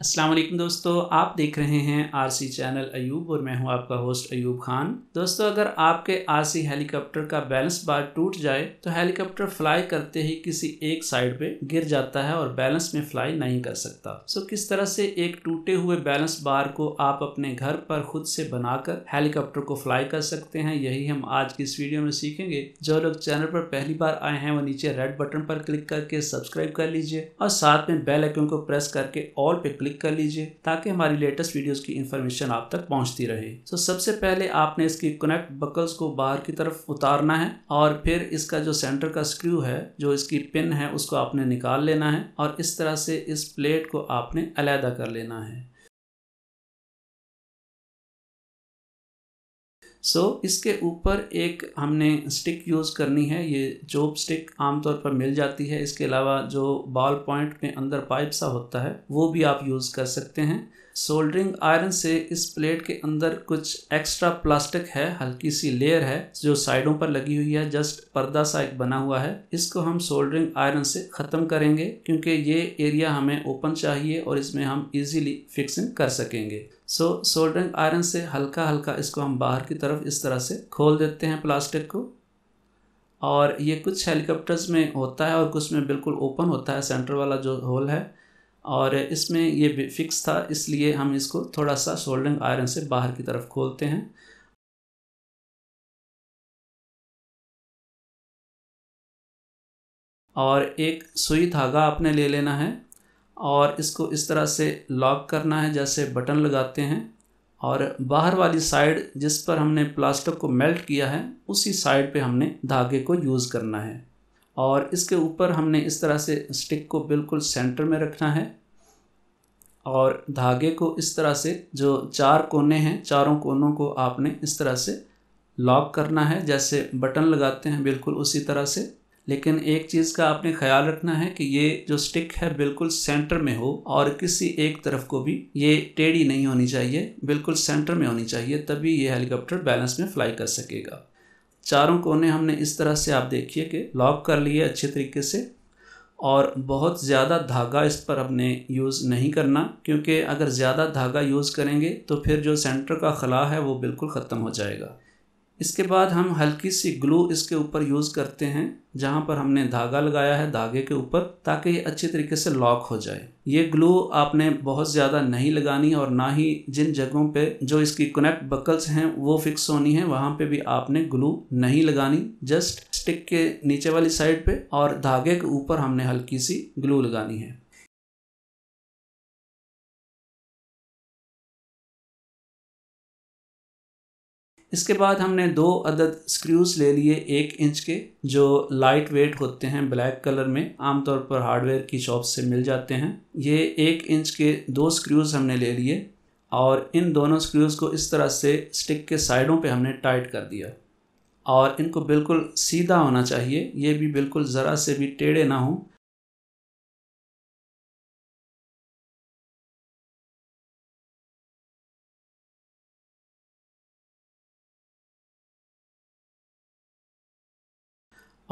अस्सलाम वालेकुम दोस्तों आप देख रहे हैं आरसी चैनल अयूब और मैं हूं आपका होस्ट अयूब खान दोस्तों अगर आपके आरसी हेलीकॉप्टर का बैलेंस बार टूट जाए तो हेलीकॉप्टर फ्लाई करते ही किसी एक साइड पे गिर जाता है और बैलेंस में फ्लाई नहीं कर सकता सो किस तरह से एक टूटे हुए बैलेंस बार को आप अपने घर पर खुद से बनाकर हेलीकॉप्टर को फ्लाई कर सकते हैं यही हम आज की इस वीडियो में सीखेंगे जो लोग चैनल पर पहली बार आए हैं वो नीचे रेड बटन पर क्लिक करके सब्सक्राइब कर लीजिए और साथ में बेल आइकन को प्रेस करके ऑल पे क्लिक कर लीजिए ताकि हमारी लेटेस्ट वीडियोस की इन्फॉर्मेशन आप तक पहुंचती रहे तो so, सबसे पहले आपने इसकी कनेक्ट बकल्स को बाहर की तरफ उतारना है और फिर इसका जो सेंटर का स्क्रू है जो इसकी पिन है उसको आपने निकाल लेना है और इस तरह से इस प्लेट को आपने अलहदा कर लेना है सो so, इसके ऊपर एक हमने स्टिक यूज़ करनी है ये चोप स्टिक आमतौर पर मिल जाती है इसके अलावा जो बॉल पॉइंट में अंदर पाइप सा होता है वो भी आप यूज़ कर सकते हैं सोल्डरिंग आयरन से इस प्लेट के अंदर कुछ एक्स्ट्रा प्लास्टिक है हल्की सी लेयर है जो साइडों पर लगी हुई है जस्ट पर्दा सा एक बना हुआ है इसको हम सोल्डरिंग आयरन से खत्म करेंगे क्योंकि ये एरिया हमें ओपन चाहिए और इसमें हम इजीली फिक्सिंग कर सकेंगे सो सोल्डरिंग आयरन से हल्का हल्का इसको हम बाहर की तरफ इस तरह से खोल देते हैं प्लास्टिक को और ये कुछ हेलीकॉप्टर्स में होता है और कुछ में बिल्कुल ओपन होता है सेंटर वाला जो होल है और इसमें ये फिक्स था इसलिए हम इसको थोड़ा सा सोल्डरिंग आयरन से बाहर की तरफ खोलते हैं और एक सुई धागा आपने ले लेना है और इसको इस तरह से लॉक करना है जैसे बटन लगाते हैं और बाहर वाली साइड जिस पर हमने प्लास्टिक को मेल्ट किया है उसी साइड पे हमने धागे को यूज़ करना है और इसके ऊपर हमने इस तरह से स्टिक को बिल्कुल सेंटर में रखना है और धागे को इस तरह से जो चार कोने हैं चारों कोनों को आपने इस तरह से लॉक करना है जैसे बटन लगाते हैं बिल्कुल उसी तरह से लेकिन एक चीज़ का आपने ख्याल रखना है कि ये जो स्टिक है बिल्कुल सेंटर में हो और किसी एक तरफ को भी ये टेढ़ी नहीं होनी चाहिए बिल्कुल सेंटर में होनी चाहिए तभी ये हेलीकॉप्टर बैलेंस में फ्लाई कर सकेगा चारों कोने हमने इस तरह से आप देखिए कि लॉक कर लिए अच्छे तरीके से और बहुत ज़्यादा धागा इस पर हमने यूज़ नहीं करना क्योंकि अगर ज़्यादा धागा यूज़ करेंगे तो फिर जो सेंटर का खला है वो बिल्कुल ख़त्म हो जाएगा इसके बाद हम हल्की सी ग्लू इसके ऊपर यूज़ करते हैं जहाँ पर हमने धागा लगाया है धागे के ऊपर ताकि ये अच्छी तरीके से लॉक हो जाए ये ग्लू आपने बहुत ज़्यादा नहीं लगानी और ना ही जिन जगहों पे जो इसकी कनेक्ट बकल्स हैं वो फिक्स होनी है वहाँ पे भी आपने ग्लू नहीं लगानी जस्ट स्टिक के नीचे वाली साइड पे और धागे के ऊपर हमने हल्की सी ग्लू लगानी है इसके बाद हमने दो अदद स्क्रूज ले लिए एक इंच के जो लाइट वेट होते हैं ब्लैक कलर में आमतौर पर हार्डवेयर की शॉप से मिल जाते हैं ये एक इंच के दो स्क्रूज हमने ले लिए और इन दोनों स्क्रूज को इस तरह से स्टिक के साइडों पे हमने टाइट कर दिया और इनको बिल्कुल सीधा होना चाहिए ये भी बिल्कुल ज़रा से भी टेढ़े ना हों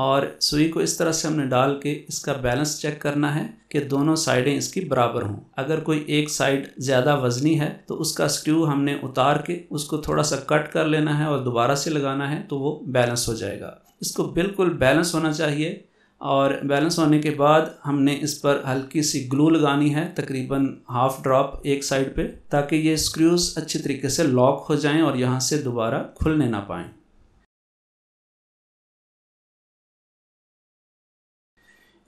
और सुई को इस तरह से हमने डाल के इसका बैलेंस चेक करना है कि दोनों साइडें इसकी बराबर हों अगर कोई एक साइड ज़्यादा वजनी है तो उसका स्क्रू हमने उतार के उसको थोड़ा सा कट कर लेना है और दोबारा से लगाना है तो वो बैलेंस हो जाएगा इसको बिल्कुल बैलेंस होना चाहिए और बैलेंस होने के बाद हमने इस पर हल्की सी ग्लू लगानी है तकरीबन हाफ ड्रॉप एक साइड पे ताकि ये स्क्रूज़ अच्छे तरीके से लॉक हो जाएं और यहाँ से दोबारा खुलने ना पाएँ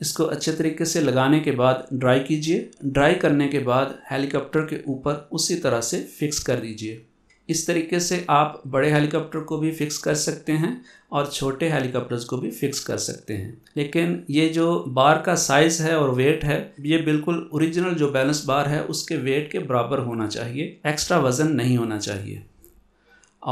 इसको अच्छे तरीके से लगाने के बाद ड्राई कीजिए ड्राई करने के बाद हेलीकॉप्टर के ऊपर उसी तरह से फिक्स कर दीजिए इस तरीके से आप बड़े हेलीकॉप्टर को भी फिक्स कर सकते हैं और छोटे हेलीकॉप्टर्स को भी फिक्स कर सकते हैं लेकिन ये जो बार का साइज़ है और वेट है ये बिल्कुल ओरिजिनल जो बैलेंस बार है उसके वेट के बराबर होना चाहिए एक्स्ट्रा वज़न नहीं होना चाहिए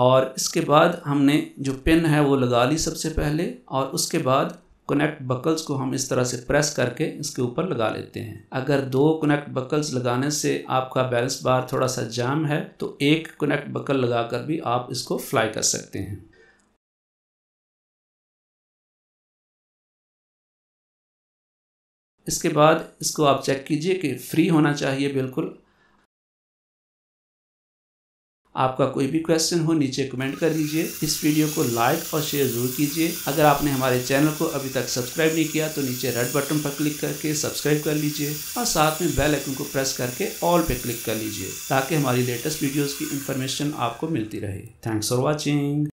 और इसके बाद हमने जो पिन है वो लगा ली सबसे पहले और उसके बाद कनेक्ट बकल्स को हम इस तरह से प्रेस करके इसके ऊपर लगा लेते हैं अगर दो कनेक्ट बकल्स लगाने से आपका बैलेंस बार थोड़ा सा जाम है तो एक कनेक्ट बकल लगाकर भी आप इसको फ्लाई कर सकते हैं इसके बाद इसको आप चेक कीजिए कि फ्री होना चाहिए बिल्कुल आपका कोई भी क्वेश्चन हो नीचे कमेंट कर दीजिए इस वीडियो को लाइक और शेयर जरूर कीजिए अगर आपने हमारे चैनल को अभी तक सब्सक्राइब नहीं किया तो नीचे रेड बटन पर क्लिक करके सब्सक्राइब कर लीजिए और साथ में बेल आइकन को प्रेस करके ऑल पे क्लिक कर लीजिए ताकि हमारी लेटेस्ट वीडियोज़ की इन्फॉर्मेशन आपको मिलती रहे थैंक्स फॉर वॉचिंग